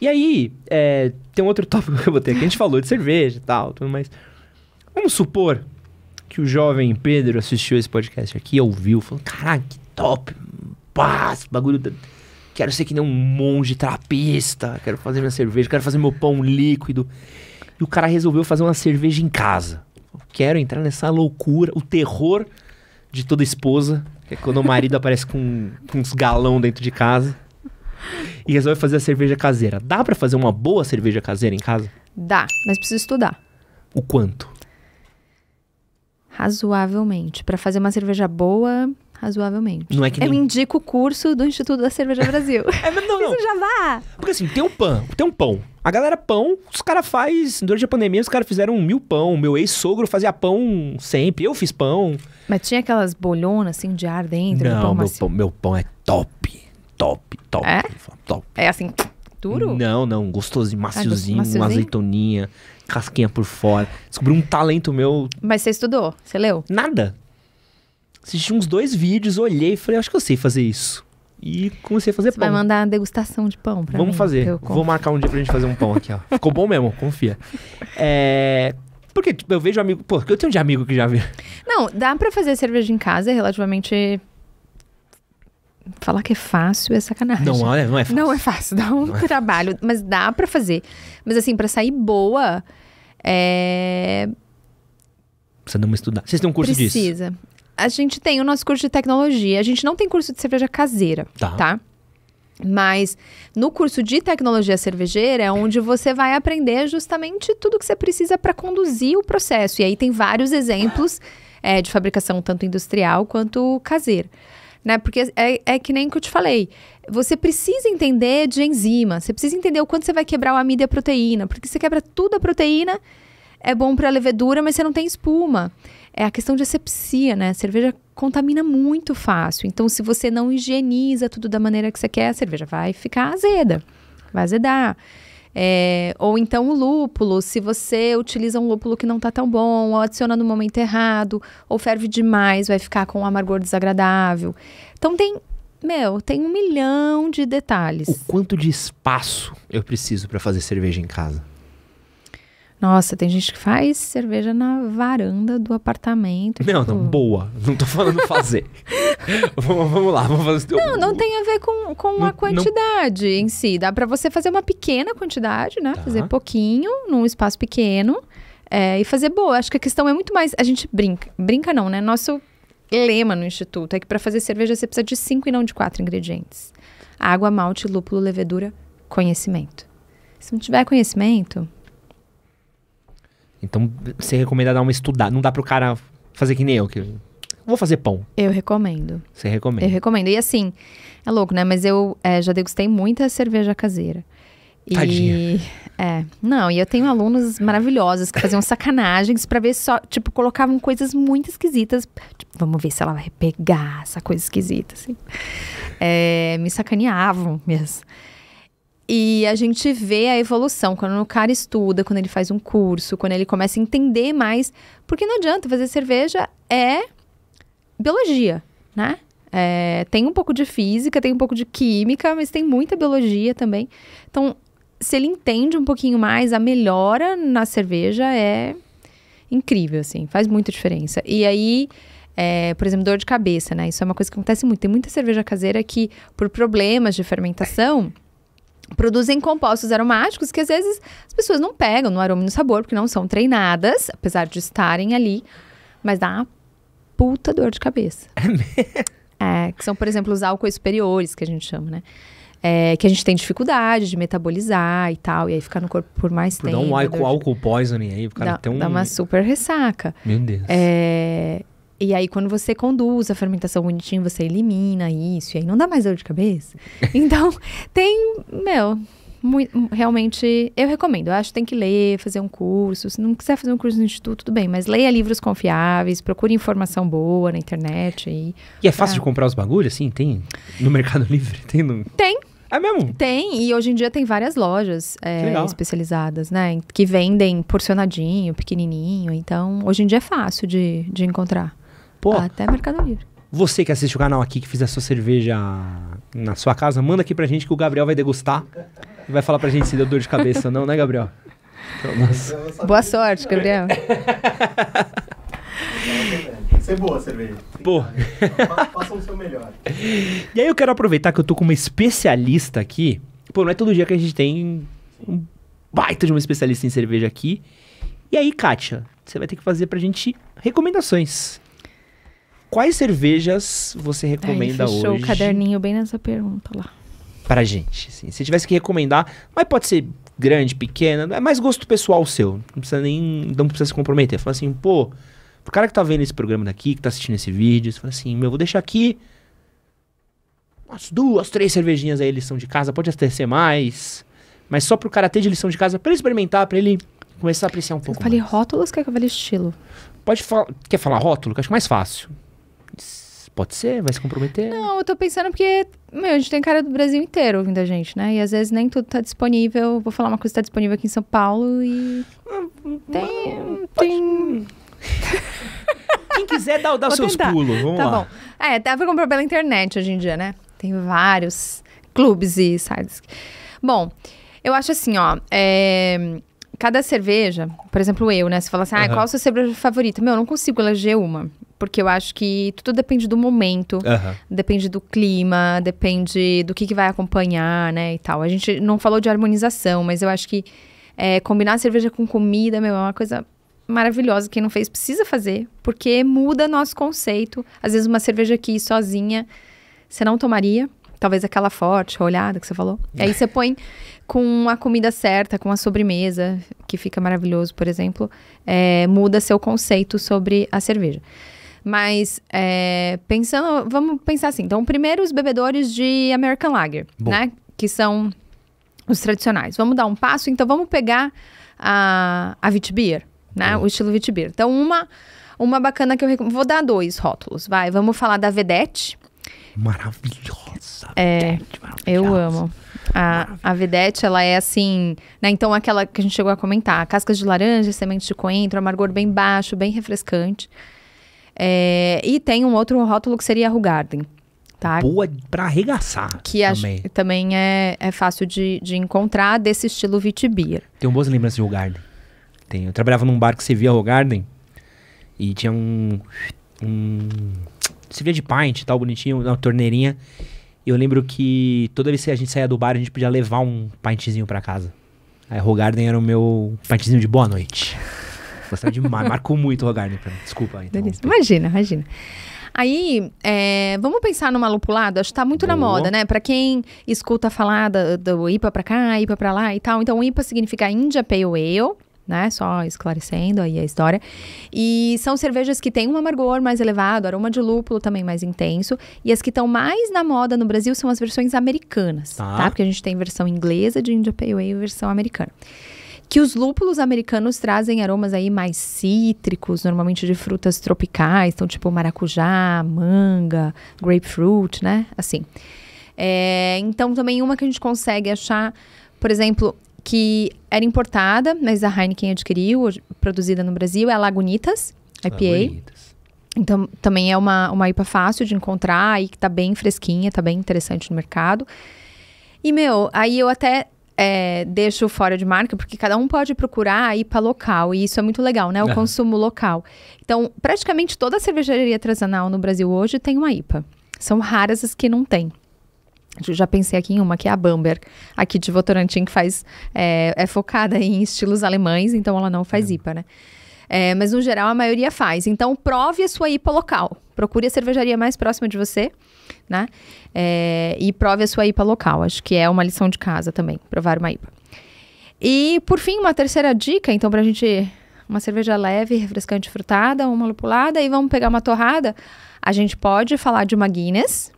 E aí, é, tem um outro tópico que eu botei aqui. A gente falou de cerveja e tal, tudo mais. Vamos supor que o jovem Pedro assistiu esse podcast aqui, ouviu, falou: caraca, que top! Pá, esse bagulho. Da... Quero ser que nem um monge trapista. Quero fazer minha cerveja, quero fazer meu pão líquido. E o cara resolveu fazer uma cerveja em casa. Quero entrar nessa loucura, o terror de toda esposa, que é quando o marido aparece com, com uns galão dentro de casa e resolve fazer a cerveja caseira. Dá para fazer uma boa cerveja caseira em casa? Dá, mas precisa estudar. O quanto? Razoavelmente. Para fazer uma cerveja boa, razoavelmente. Não é que nem... Eu indico o curso do Instituto da Cerveja Brasil. é, mas não, não. Isso já vá. Porque assim, tem um pão, tem um pão. A galera pão, os caras faz... Durante a pandemia, os caras fizeram mil pão. Meu ex-sogro fazia pão sempre. Eu fiz pão. Mas tinha aquelas bolhonas, assim, de ar dentro? Né? Não, pão meu, pão, meu pão é top top, top. É? Top. É assim, duro? Não, não. Gostosinho, maciozinho, ah, maciozinho? uma azeitoninha, casquinha por fora. Descobri um talento meu. Mas você estudou? Você leu? Nada. Assisti uns dois vídeos, olhei e falei, acho que eu sei fazer isso. E comecei a fazer você pão. vai mandar uma degustação de pão pra Vamos mim? fazer. Vou marcar um dia pra gente fazer um pão aqui, ó. Ficou bom mesmo, confia. É... Porque tipo, eu vejo amigo... Pô, eu tenho de amigo que já vi Não, dá pra fazer cerveja em casa, é relativamente Falar que é fácil é sacanagem. Não, não é, não é fácil. Não é fácil, dá um não é trabalho, é mas dá para fazer. Mas assim, para sair boa, é... Precisa dar uma estudada. Vocês têm um curso Precisa. disso? Precisa. A gente tem o nosso curso de tecnologia. A gente não tem curso de cerveja caseira, tá? tá? Mas no curso de tecnologia cervejeira é onde você vai aprender justamente tudo que você precisa para conduzir o processo. E aí tem vários exemplos é, de fabricação, tanto industrial quanto caseira né? Porque é, é que nem que eu te falei. Você precisa entender de enzima, você precisa entender o quanto você vai quebrar o amido e a proteína, porque você quebra tudo a proteína, é bom para a levedura, mas você não tem espuma. É a questão de asepsia, né? A cerveja contamina muito fácil. Então, se você não higieniza tudo da maneira que você quer, a cerveja vai ficar azeda, vai azedar. É, ou então o lúpulo, se você utiliza um lúpulo que não está tão bom, ou adiciona no momento errado, ou ferve demais, vai ficar com um amargor desagradável. Então tem, meu, tem um milhão de detalhes. O quanto de espaço eu preciso para fazer cerveja em casa? Nossa, tem gente que faz cerveja na varanda do apartamento. Não, tipo... não, boa. Não tô falando fazer. vamos, vamos, lá, vamos fazer. Não, não tem a ver com, com não, a quantidade não... em si. Dá para você fazer uma pequena quantidade, né? Tá. Fazer pouquinho num espaço pequeno é, e fazer boa. Acho que a questão é muito mais. A gente brinca. Brinca não, né? Nosso lema no instituto é que para fazer cerveja você precisa de cinco e não de quatro ingredientes: água, malte, lúpulo, levedura, conhecimento. Se não tiver conhecimento, então, você recomenda dar uma estudada. Não dá pro cara fazer que nem eu, que vou fazer pão. Eu recomendo. Você recomenda? Eu recomendo. E assim, é louco, né? Mas eu é, já degustei muita cerveja caseira. E, Tadinha. É. Não, e eu tenho alunos maravilhosos que faziam sacanagens para ver só, tipo, colocavam coisas muito esquisitas. Tipo, vamos ver se ela vai pegar essa coisa esquisita, assim. É, me sacaneavam mesmo. E a gente vê a evolução quando o cara estuda, quando ele faz um curso, quando ele começa a entender mais. Porque não adianta fazer cerveja é biologia, né? É, tem um pouco de física, tem um pouco de química, mas tem muita biologia também. Então, se ele entende um pouquinho mais, a melhora na cerveja é incrível, assim, faz muita diferença. E aí, é, por exemplo, dor de cabeça, né? Isso é uma coisa que acontece muito. Tem muita cerveja caseira que, por problemas de fermentação produzem compostos aromáticos que às vezes as pessoas não pegam no aroma e no sabor, porque não são treinadas, apesar de estarem ali, mas dá uma puta dor de cabeça. é, é que são, por exemplo, os álcoois superiores, que a gente chama, né? É, que a gente tem dificuldade de metabolizar e tal, e aí ficar no corpo por mais por tempo. Dá um álcool, álcool poisoning aí, o cara dá, tem um... Dá uma super ressaca. Meu Deus. É, e aí, quando você conduz a fermentação bonitinho, você elimina isso, e aí não dá mais dor de cabeça. então, tem, meu, muito, realmente, eu recomendo. Eu acho que tem que ler, fazer um curso. Se não quiser fazer um curso no instituto, tudo bem. Mas leia livros confiáveis, procure informação boa na internet. E, e é fácil ah. de comprar os bagulhos, assim? Tem no Mercado Livre? Tem no... Tem. É mesmo? Tem, e hoje em dia tem várias lojas é, especializadas, né? Que vendem porcionadinho, pequenininho. Então, hoje em dia é fácil de, de encontrar. Pô, Até Mercado Livre. Você que assiste o canal aqui, que fizer a sua cerveja na sua casa, manda aqui pra gente que o Gabriel vai degustar e vai falar pra gente se deu dor de cabeça ou não, né, Gabriel? Então, Boa sorte, Gabriel. Ser é boa a cerveja. Pô. Façam o seu melhor. E aí eu quero aproveitar que eu tô com uma especialista aqui. Pô, não é todo dia que a gente tem um baita de uma especialista em cerveja aqui. E aí, Kátia, você vai ter que fazer pra gente recomendações. Quais cervejas você recomenda Ai, fechou o caderninho bem nessa pergunta lá. Pra gente, sim. Se tivesse que recomendar, mas pode ser grande, pequena, é mais gosto pessoal seu. Não precisa nem. Não precisa se comprometer. Fala assim, pô, pro cara que tá vendo esse programa daqui, que tá assistindo esse vídeo, você fala assim, meu, vou deixar aqui. Umas duas, três cervejinhas aí, lição de casa, pode até ser mais. Mas só pro cara ter de lição de casa, pra ele experimentar, pra ele começar a apreciar um eu pouco. Eu falei mais. rótulos, quer que eu fale estilo? Pode falar. Quer falar rótulo? Que acho mais fácil. Pode ser? Vai se comprometer? Não, eu tô pensando porque, meu, a gente tem cara do Brasil inteiro ouvindo a gente, né? E às vezes nem tudo tá disponível. Vou falar uma coisa que tá disponível aqui em São Paulo e. Tem. tem... Quem quiser dá, o os seus tentar. pulos, vamos tá lá. Tá bom. É, dá tá, pra comprar pela internet hoje em dia, né? Tem vários clubes e sites. Bom, eu acho assim, ó. É cada cerveja, por exemplo, eu, né? Você fala assim, ah, qual a sua cerveja favorita? Meu, eu não consigo eleger uma porque eu acho que tudo depende do momento, depende do clima, depende do que, que vai acompanhar, né, e tal. A gente não falou de harmonização, mas eu acho que é, combinar cerveja com comida, meu, é uma coisa maravilhosa. Quem não fez precisa fazer, porque muda nosso conceito. Às vezes uma cerveja aqui sozinha você não tomaria, talvez aquela forte, olhada que você falou. Aí você põe com a comida certa, com a sobremesa, que fica maravilhoso, por exemplo, é, muda seu conceito sobre a cerveja. Mas é, pensando, vamos pensar assim. Então, primeiro os bebedores de American Lager, Bom. né? Que são os tradicionais. Vamos dar um passo, então vamos pegar a, a Vitibir, né? O estilo Vitibir. Então, uma, uma bacana que eu recomendo. Vou dar dois rótulos, vai. Vamos falar da Vedette. Maravilhosa. É, maravilhosa. eu amo. A, a Vedete, ela é assim, né? Então, aquela que a gente chegou a comentar, cascas de laranja, sementes de coentro, amargor bem baixo, bem refrescante. É, e tem um outro rótulo que seria Rugarden. Tá? Boa para arregaçar. Que também, acho, também é, é fácil de, de encontrar desse estilo Vitibir. Tenho boas lembranças de Rugarden. Tenho eu trabalhava num bar que servia via Rugarden e tinha um. um de pint e tal, bonitinho, uma torneirinha. E eu lembro que toda vez que a gente saía do bar, a gente podia levar um pintzinho para casa. Aí Rogarden era o meu pintzinho de boa noite. Gostava demais. Marcou muito o Rogarden então, pra mim. Desculpa. Então. Imagina, imagina. Aí, é, vamos pensar numa lupulada? Acho que tá muito Boa. na moda, né? Pra quem escuta falar do, do IPA pra cá, IPA pra lá e tal. Então, IPA significa India Pale Ale né? Só esclarecendo aí a história. E são cervejas que têm um amargor mais elevado, aroma de lúpulo também mais intenso. E as que estão mais na moda no Brasil são as versões americanas, tá? tá? Porque a gente tem versão inglesa de India Pale Ale e versão americana que os lúpulos americanos trazem aromas aí mais cítricos, normalmente de frutas tropicais, então tipo maracujá, manga, grapefruit, né? Assim. É, então também uma que a gente consegue achar, por exemplo, que era importada, mas a Heineken adquiriu, produzida no Brasil, é a Lagunitas IPA. Lagunitas. Então, também é uma, uma IPA fácil de encontrar e que tá bem fresquinha, tá bem interessante no mercado. E, meu, aí eu até é, deixo fora de marca, porque cada um pode procurar ir para local, e isso é muito legal, né? O uhum. consumo local. Então, praticamente toda a cervejaria artesanal no Brasil hoje tem uma IPA. São raras as que não tem. Eu já pensei aqui em uma, que é a Bamber aqui de Votorantim, que faz, é, é focada em estilos alemães, então ela não faz uhum. IPA, né? É, mas no geral a maioria faz. Então prove a sua IPA local. Procure a cervejaria mais próxima de você né? É, e prove a sua IPA local. Acho que é uma lição de casa também, provar uma IPA. E, por fim, uma terceira dica, então, para a gente... Uma cerveja leve, refrescante, frutada, uma lupulada e vamos pegar uma torrada. A gente pode falar de uma Guinness,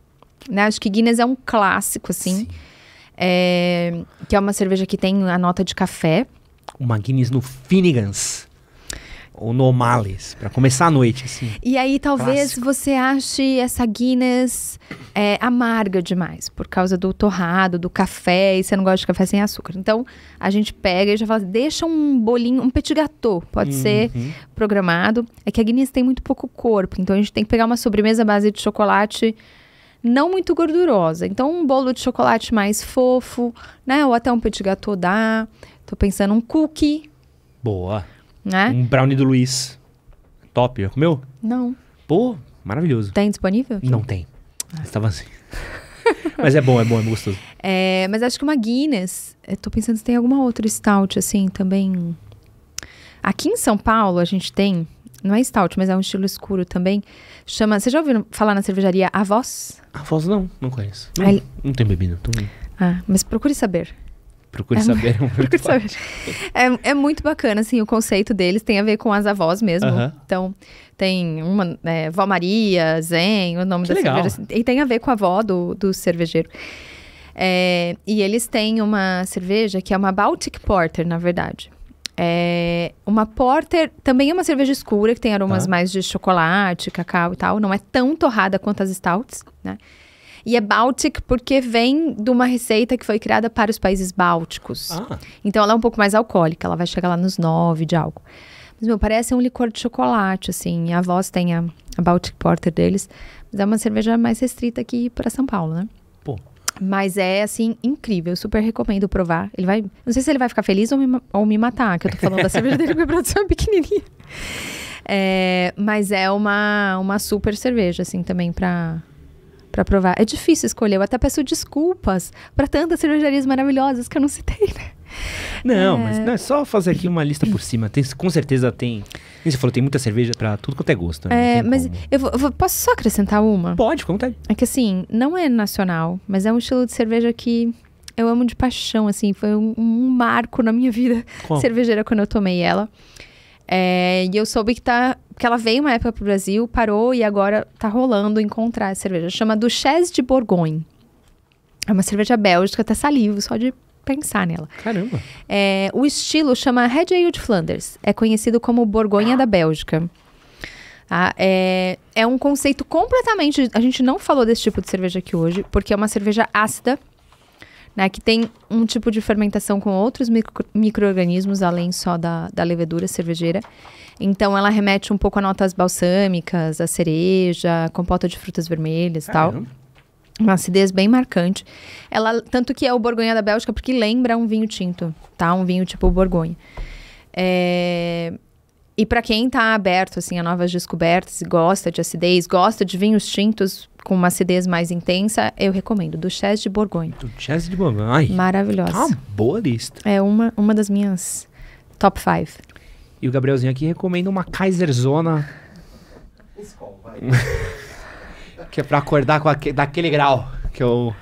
né? Acho que Guinness é um clássico, assim. É, que é uma cerveja que tem a nota de café. Uma Guinness no Finnegan's ou normales, para começar a noite, assim. E aí talvez Clássico. você ache essa Guinness é, amarga demais, por causa do torrado, do café, e você não gosta de café sem açúcar. Então, a gente pega e já fala, deixa um bolinho, um petit gâteau, pode uhum. ser programado. É que a Guinness tem muito pouco corpo, então a gente tem que pegar uma sobremesa à base de chocolate não muito gordurosa. Então, um bolo de chocolate mais fofo, né? Ou até um petit gâteau dá. Tô pensando um cookie. Boa. Né? Um brownie do Luiz. Top. Já comeu? Não. Pô, maravilhoso. Tem disponível? Aqui? Não tem. Ah. Estava tá assim. mas é bom, é bom, é gostoso. É, mas acho que uma Guinness. Eu é, tô pensando se tem alguma outra stout, assim, também. Aqui em São Paulo a gente tem. Não é stout, mas é um estilo escuro também. Chama. Você já ouviu falar na cervejaria a voz a voz não, não conheço. Não, Aí... não tem bebida. Tô... Ah, mas procure saber. Procure é saber. É muito, procure saber. É, é, muito bacana, assim, o conceito deles tem a ver com as avós mesmo. Uh -huh. Então, tem uma é, Vó Maria, Zen, o nome que da legal. cerveja. Assim, e tem a ver com a avó do, do cervejeiro. É, e eles têm uma cerveja que é uma Baltic Porter, na verdade. É uma porter também é uma cerveja escura, que tem aromas tá. mais de chocolate, cacau e tal. Não é tão torrada quanto as stouts, né? E é Baltic porque vem de uma receita que foi criada para os países bálticos. Ah. Então ela é um pouco mais alcoólica, ela vai chegar lá nos 9 de álcool. Mas, meu, parece um licor de chocolate, assim. A voz tem a, a Baltic Porter deles. Mas é uma cerveja mais restrita aqui para São Paulo, né? Pô. Mas é, assim, incrível. Eu super recomendo provar. Ele vai... Não sei se ele vai ficar feliz ou me, ou me matar, que eu tô falando da cerveja dele, porque a produção é pequenininha. É, mas é uma, uma super cerveja, assim, também para para provar. É difícil escolher. Eu até peço desculpas para tantas cervejarias maravilhosas que eu não citei, né? Não, é... mas não é só fazer aqui uma lista por cima. Tem, com certeza tem. Você falou, tem muita cerveja para tudo quanto é gosto. Né? É, mas eu, vou, eu vou, posso só acrescentar uma? Pode, como tá? É que assim, não é nacional, mas é um estilo de cerveja que eu amo de paixão, assim. Foi um, um marco na minha vida Qual? cervejeira quando eu tomei ela. É, e eu soube que tá. que ela veio uma época pro Brasil, parou e agora tá rolando encontrar essa cerveja. Chama Duchesse de Borgonha. É uma cerveja bélgica, até salivo, só de pensar nela. Caramba. É, o estilo chama Red Ale de Flanders. É conhecido como Borgonha ah. da Bélgica. Ah, é, é um conceito completamente. A gente não falou desse tipo de cerveja aqui hoje, porque é uma cerveja ácida, né, que tem um tipo de fermentação com outros micro-organismos, micro além só da, da levedura cervejeira. Então ela remete um pouco a notas balsâmicas, a cereja, a compota de frutas vermelhas e é, tal. Uma acidez bem marcante. Ela, tanto que é o Borgonha da Bélgica, porque lembra um vinho tinto, tá? Um vinho tipo Borgonha. É, e para quem tá aberto assim a novas descobertas e gosta de acidez, gosta de vinhos tintos com uma acidez mais intensa, eu recomendo do Chess de Borgonha. Do Chess de Borgonha. Maravilhosa. Tá uma boa lista. É uma, uma das minhas top 5. E o Gabrielzinho aqui recomenda uma Kaiserzona. que é para acordar com aquele, daquele grau que eu